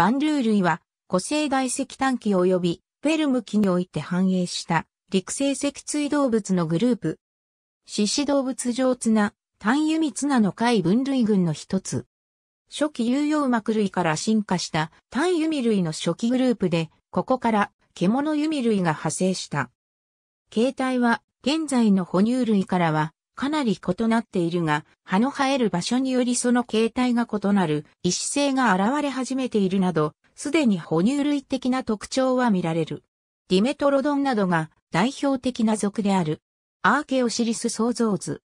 バンルー類は、古生代石炭紀及び、フェルム期において繁栄した、陸生脊椎動物のグループ。獅子動物上綱、単由綱の下分類群の一つ。初期有用膜類から進化した単弓類の初期グループで、ここから獣弓類が派生した。形態は、現在の哺乳類からはかなり異なっているが、葉の生える場所によりその形態が異なる、異種性が現れ始めているなど、すでに哺乳類的な特徴は見られる。ディメトロドンなどが代表的な属である。アーケオシリス創造図。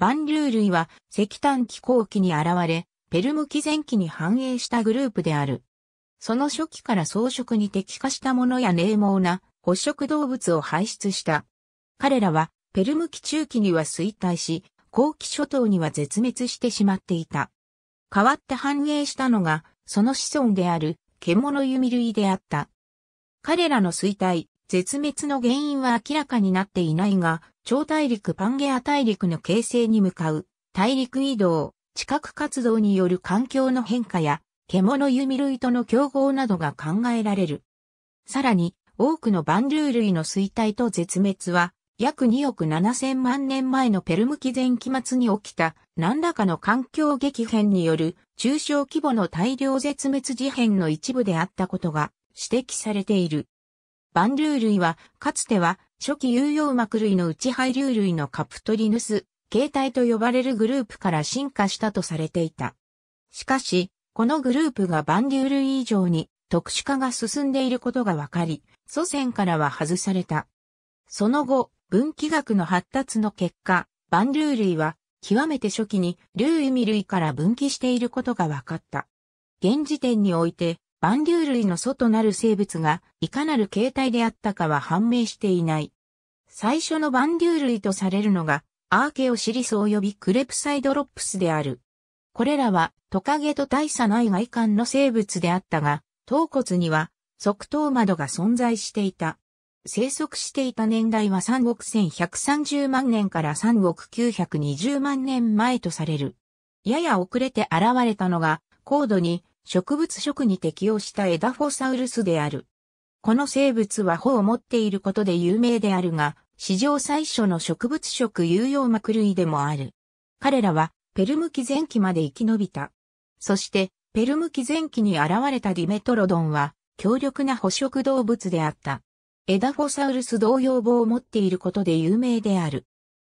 万竜類は石炭気候期に現れ、ペルム紀前期に繁栄したグループである。その初期から草食に適化したものや冷毛な捕食動物を排出した。彼らはペルム期中期には衰退し、後期諸島には絶滅してしまっていた。代わって繁栄したのが、その子孫である、獣弓類であった。彼らの衰退、絶滅の原因は明らかになっていないが、超大陸パンゲア大陸の形成に向かう、大陸移動、地殻活動による環境の変化や、獣弓類との競合などが考えられる。さらに、多くのバンルー類の衰退と絶滅は、約2億7000万年前のペルム紀前期末に起きた何らかの環境激変による中小規模の大量絶滅事変の一部であったことが指摘されている。バンルー類はかつては初期有用膜類の内配流類のカプトリヌス形態と呼ばれるグループから進化したとされていた。しかし、このグループがバンュー類以上に特殊化が進んでいることが分かり、祖先からは外された。その後、分岐学の発達の結果、バンー類は極めて初期に意味類から分岐していることが分かった。現時点において、バン竜類の祖となる生物がいかなる形態であったかは判明していない。最初のバン竜類とされるのが、アーケオシリス及びクレプサイドロップスである。これらはトカゲと大差ない外観の生物であったが、頭骨には側頭窓が存在していた。生息していた年代は3億1130万年から3億920万年前とされる。やや遅れて現れたのが、高度に植物食に適応したエダフォサウルスである。この生物は穂を持っていることで有名であるが、史上最初の植物食有用膜類でもある。彼らは、ペルム紀前期まで生き延びた。そして、ペルム紀前期に現れたディメトロドンは、強力な捕食動物であった。エダフォサウルス同様棒を持っていることで有名である。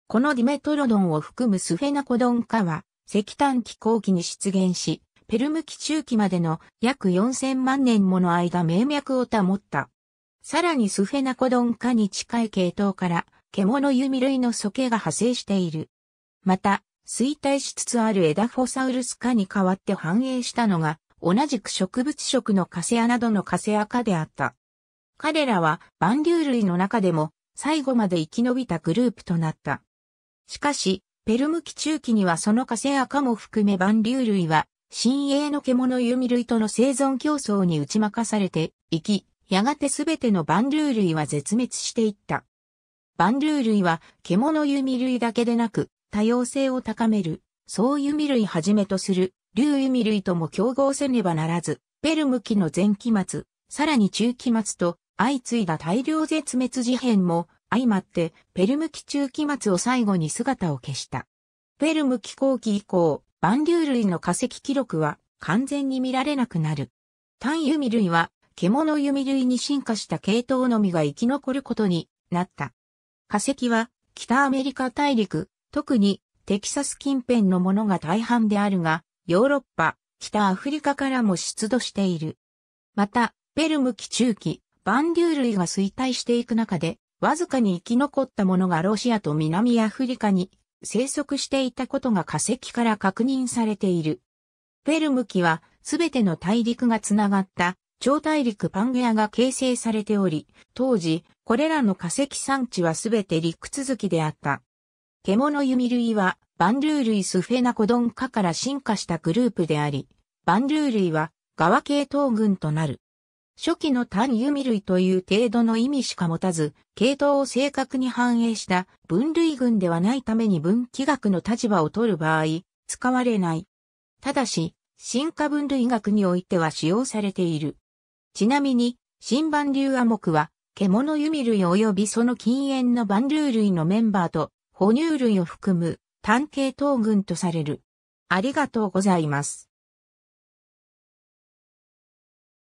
このディメトロドンを含むスフェナコドン科は、石炭気候期に出現し、ペルム紀中期までの約4000万年もの間名脈を保った。さらにスフェナコドン科に近い系統から、獣弓類の素形が派生している。また、衰退しつつあるエダフォサウルス科に代わって繁栄したのが、同じく植物食のカセアなどのカセア科であった。彼らは万流類の中でも最後まで生き延びたグループとなった。しかし、ペルム期中期にはそのカセアカも含め万流類は、新鋭の獣弓類との生存競争に打ち負かされて生き、やがて全ての万流類は絶滅していった。万流類は獣弓類だけでなく、多様性を高める、総弓類はじめとする、竜弓類とも競合せねばならず、ペルム期の前期末、さらに中期末と、相次いだ大量絶滅事変も相まってペルム期中期末を最後に姿を消した。ペルム期後期以降、万竜類の化石記録は完全に見られなくなる。単弓類は獣弓類に進化した系統のみが生き残ることになった。化石は北アメリカ大陸、特にテキサス近辺のものが大半であるが、ヨーロッパ、北アフリカからも出土している。また、ペルム期中期、万竜類が衰退していく中で、わずかに生き残ったものがロシアと南アフリカに生息していたことが化石から確認されている。ペルム紀は、すべての大陸がつながった超大陸パンゲアが形成されており、当時、これらの化石産地はすべて陸続きであった。獣弓類は、バンルー類スフェナコドン科から進化したグループであり、バンルー類は、側系統群となる。初期の単ミ類という程度の意味しか持たず、系統を正確に反映した分類群ではないために分岐学の立場を取る場合、使われない。ただし、進化分類学においては使用されている。ちなみに、新版流亜目は、獣ミ類及びその禁煙の万流類のメンバーと、哺乳類を含む単系統群とされる。ありがとうございます。